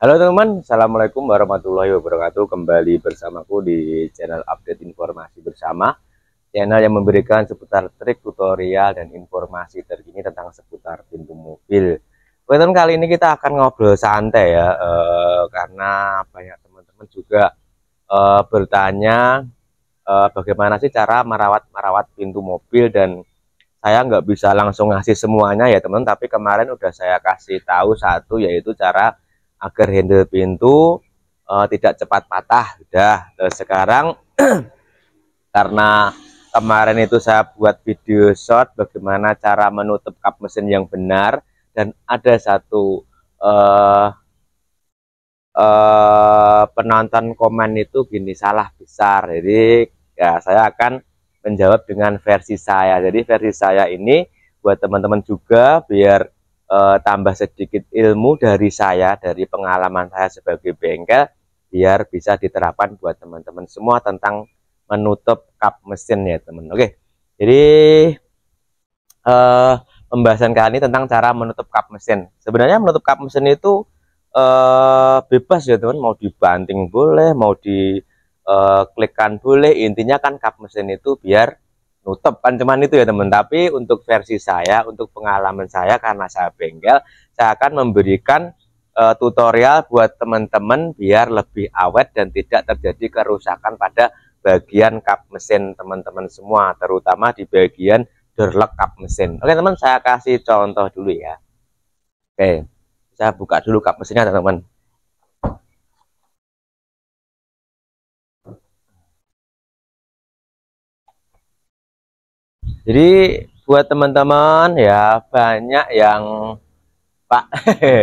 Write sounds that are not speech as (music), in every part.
Halo teman-teman, Assalamualaikum warahmatullahi wabarakatuh Kembali bersamaku di channel update informasi bersama Channel yang memberikan seputar trik tutorial dan informasi terkini tentang seputar pintu mobil Oke teman kali ini kita akan ngobrol santai ya e, Karena banyak teman-teman juga e, bertanya e, Bagaimana sih cara merawat-merawat pintu mobil dan saya nggak bisa langsung ngasih semuanya ya teman tapi kemarin udah saya kasih tahu satu yaitu cara agar handle pintu uh, tidak cepat patah sudah terus sekarang (clears throat) karena kemarin itu saya buat video short bagaimana cara menutup kap mesin yang benar dan ada satu uh, uh, penonton komen itu gini salah besar jadi ya saya akan menjawab dengan versi saya jadi versi saya ini buat teman-teman juga biar uh, tambah sedikit ilmu dari saya, dari pengalaman saya sebagai bengkel, biar bisa diterapkan buat teman-teman semua tentang menutup kap mesin ya teman. Oke, jadi uh, pembahasan kali ini tentang cara menutup kap mesin. Sebenarnya menutup kap mesin itu uh, bebas ya teman, mau dibanting boleh, mau di uh, klikkan boleh. Intinya kan kap mesin itu biar nutup kan cuman itu ya teman tapi untuk versi saya untuk pengalaman saya karena saya bengkel saya akan memberikan uh, tutorial buat teman-teman biar lebih awet dan tidak terjadi kerusakan pada bagian kap mesin teman-teman semua terutama di bagian derlek kap mesin oke teman saya kasih contoh dulu ya oke saya buka dulu kap mesinnya teman-teman Jadi buat teman-teman ya banyak yang Pak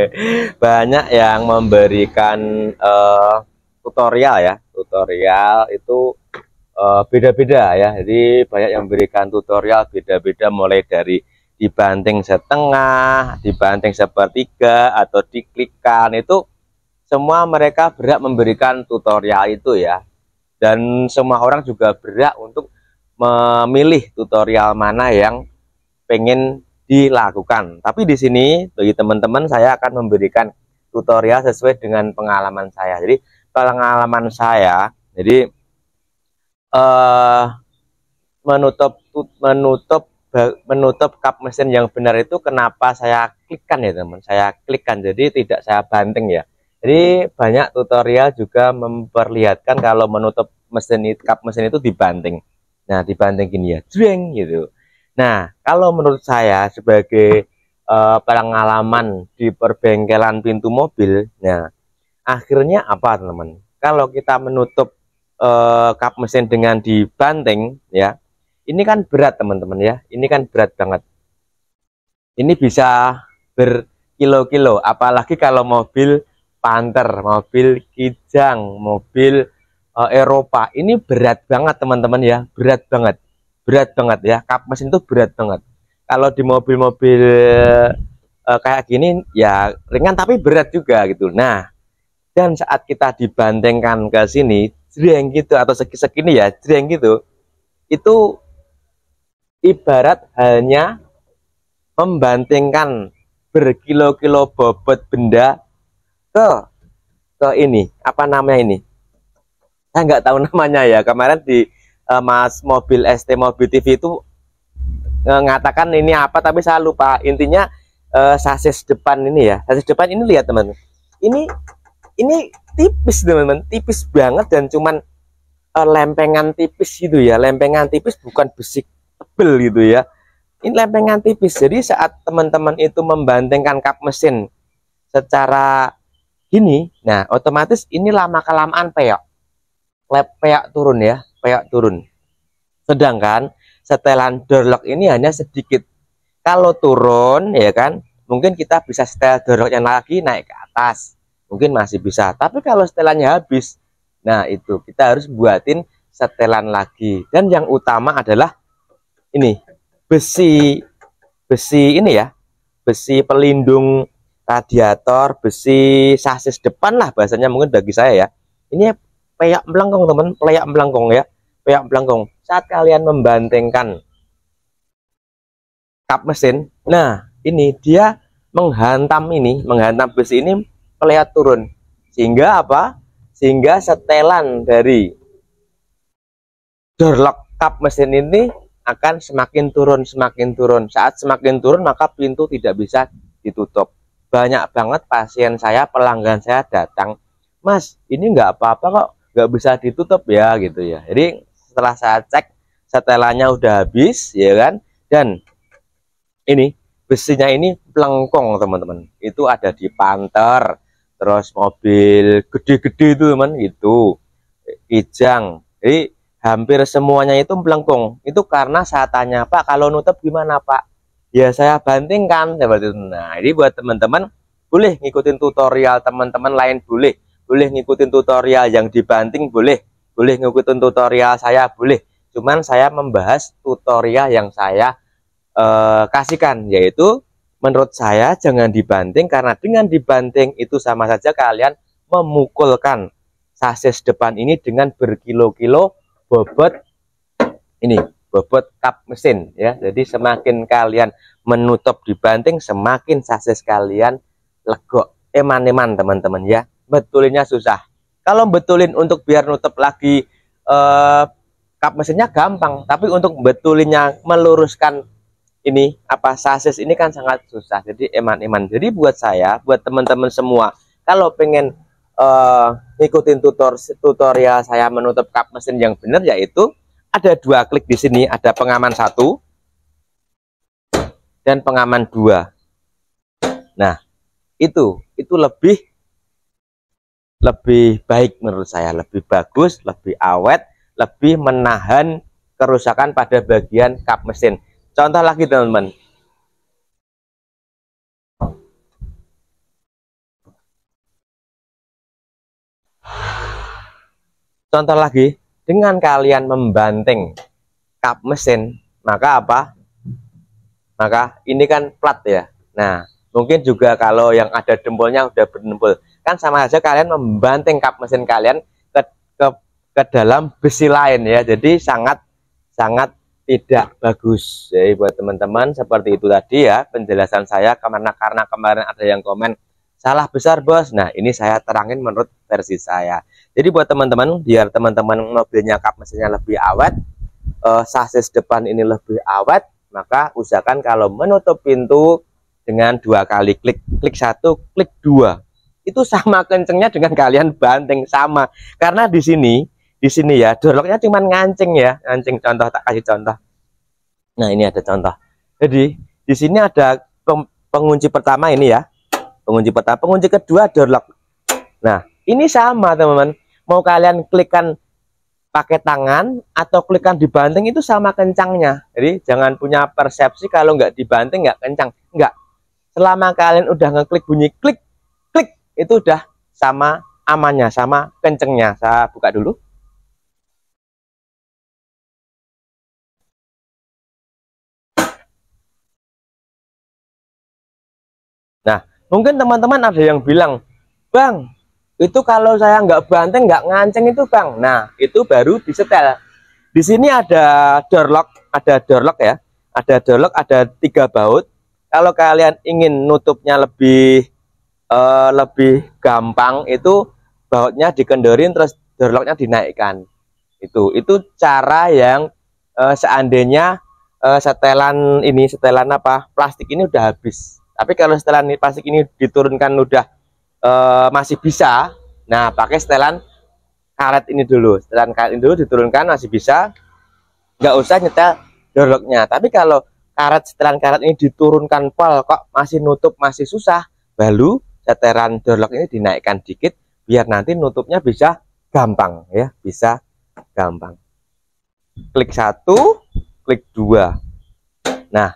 (laughs) banyak yang memberikan uh, tutorial ya tutorial itu eh, beda-beda uh, ya jadi banyak yang memberikan tutorial beda-beda mulai dari dibanting setengah dibanting sepertiga atau diklikkan itu semua mereka berat memberikan tutorial itu ya dan semua orang juga berat untuk memilih tutorial mana yang pengen dilakukan. Tapi di sini bagi teman-teman saya akan memberikan tutorial sesuai dengan pengalaman saya. Jadi pengalaman saya, jadi uh, menutup menutup menutup kap mesin yang benar itu kenapa saya klikkan ya teman saya klikkan jadi tidak saya banting ya jadi banyak tutorial juga memperlihatkan kalau menutup mesin kap mesin itu dibanting Nah, dibanting gini ya, jreng gitu. Nah, kalau menurut saya sebagai uh, pengalaman di perbengkelan pintu mobil, nah akhirnya apa, teman-teman? Kalau kita menutup uh, kap mesin dengan dibanting ya. Ini kan berat, teman-teman ya. Ini kan berat banget. Ini bisa berkilo-kilo, apalagi kalau mobil panter, mobil kijang, mobil uh, Eropa ini berat banget teman-teman ya berat banget berat banget ya kap mesin itu berat banget kalau di mobil-mobil uh, kayak gini ya ringan tapi berat juga gitu nah dan saat kita dibantengkan ke sini jreng gitu atau segi-segi ya jreng gitu itu ibarat hanya membantingkan berkilo-kilo bobot benda ke ke ini apa namanya ini saya nggak tahu namanya ya kemarin di uh, Mas Mobil ST Mobil TV itu uh, ini apa tapi saya lupa intinya uh, sasis depan ini ya sasis depan ini lihat teman ini ini tipis teman-teman tipis banget dan cuman uh, lempengan tipis gitu ya lempengan tipis bukan besi tebel gitu ya ini lempengan tipis jadi saat teman-teman itu membantengkan kap mesin secara ini nah otomatis ini lama kelamaan peyok ya peak turun ya, peak turun. Sedangkan setelan door lock ini hanya sedikit. Kalau turun ya kan, mungkin kita bisa setel door locknya lagi naik ke atas. Mungkin masih bisa. Tapi kalau setelannya habis, nah itu kita harus buatin setelan lagi. Dan yang utama adalah ini besi besi ini ya, besi pelindung radiator, besi sasis depan lah bahasanya mungkin bagi saya ya. Ini peyak melengkung teman peyak melengkung ya peyak melengkung saat kalian membantingkan kap mesin nah ini dia menghantam ini menghantam besi ini melihat turun sehingga apa sehingga setelan dari door lock kap mesin ini akan semakin turun semakin turun saat semakin turun maka pintu tidak bisa ditutup banyak banget pasien saya pelanggan saya datang mas ini enggak apa-apa kok nggak bisa ditutup ya gitu ya jadi setelah saya cek setelannya udah habis ya kan dan ini besinya ini pelengkong teman-teman itu ada di panter terus mobil gede-gede itu teman itu kijang jadi hampir semuanya itu pelengkung itu karena saya tanya pak kalau nutup gimana pak ya saya bantingkan seperti itu nah ini buat teman-teman boleh ngikutin tutorial teman-teman lain boleh boleh ngikutin tutorial yang dibanting boleh boleh ngikutin tutorial saya boleh cuman saya membahas tutorial yang saya eh, kasihkan yaitu menurut saya jangan dibanting karena dengan dibanting itu sama saja kalian memukulkan sasis depan ini dengan berkilo-kilo bobot ini bobot kap mesin ya jadi semakin kalian menutup dibanting semakin sasis kalian legok eman-eman teman-teman ya betulinnya susah. Kalau betulin untuk biar nutup lagi eh, kap mesinnya gampang, tapi untuk betulinnya meluruskan ini apa sasis ini kan sangat susah. Jadi eman-eman. Jadi buat saya, buat teman-teman semua, kalau pengen eh, ngikutin tutor tutorial saya menutup kap mesin yang benar yaitu ada dua klik di sini, ada pengaman satu dan pengaman dua. Nah, itu itu lebih lebih baik menurut saya, lebih bagus, lebih awet, lebih menahan kerusakan pada bagian kap mesin. Contoh lagi teman-teman. Contoh lagi, dengan kalian membanting kap mesin, maka apa? Maka ini kan plat ya. Nah, mungkin juga kalau yang ada dempulnya udah berdempul kan sama aja kalian membanting kap mesin kalian ke, ke, ke dalam besi lain ya jadi sangat sangat tidak bagus jadi buat teman-teman seperti itu tadi ya penjelasan saya karena karena kemarin ada yang komen salah besar bos nah ini saya terangin menurut versi saya jadi buat teman-teman biar teman-teman mobilnya kap mesinnya lebih awet eh, sasis depan ini lebih awet maka usahakan kalau menutup pintu dengan dua kali klik klik satu klik dua itu sama kencengnya dengan kalian banting sama karena di sini di sini ya doroknya cuman ngancing ya ngancing contoh tak kasih contoh nah ini ada contoh jadi di sini ada pengunci pertama ini ya pengunci pertama pengunci kedua dorlok nah ini sama teman-teman mau kalian klikkan pakai tangan atau klikkan dibanting itu sama kencangnya jadi jangan punya persepsi kalau nggak dibanting nggak kencang nggak selama kalian udah ngeklik bunyi klik itu udah sama amannya, sama kencengnya. Saya buka dulu. Nah, mungkin teman-teman ada yang bilang, Bang, itu kalau saya nggak banteng, nggak nganceng itu Bang. Nah, itu baru disetel. Di sini ada door lock, ada door lock ya. Ada door lock, ada tiga baut. Kalau kalian ingin nutupnya lebih uh, lebih gampang itu bautnya dikendorin terus dorloknya dinaikkan itu itu cara yang uh, seandainya uh, setelan ini setelan apa plastik ini udah habis tapi kalau setelan ini, plastik ini diturunkan udah uh, masih bisa nah pakai setelan karet ini dulu setelan karet ini dulu diturunkan masih bisa nggak usah nyetel dorloknya tapi kalau karet setelan karet ini diturunkan pol kok masih nutup masih susah baru teteran dorlok ini dinaikkan dikit biar nanti nutupnya bisa gampang ya bisa gampang klik satu klik dua nah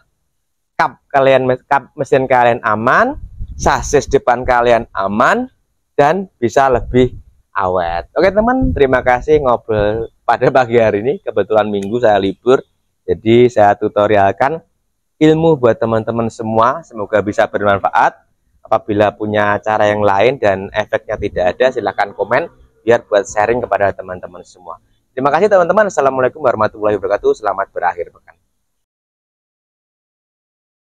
kap kalian kap mesin kalian aman sasis depan kalian aman dan bisa lebih awet oke teman terima kasih ngobrol pada pagi hari ini kebetulan minggu saya libur jadi saya tutorialkan ilmu buat teman-teman semua semoga bisa bermanfaat Apabila punya cara yang lain dan efeknya tidak ada, silahkan komen biar buat sharing kepada teman-teman semua. Terima kasih teman-teman. Assalamualaikum warahmatullahi wabarakatuh. Selamat berakhir pekan.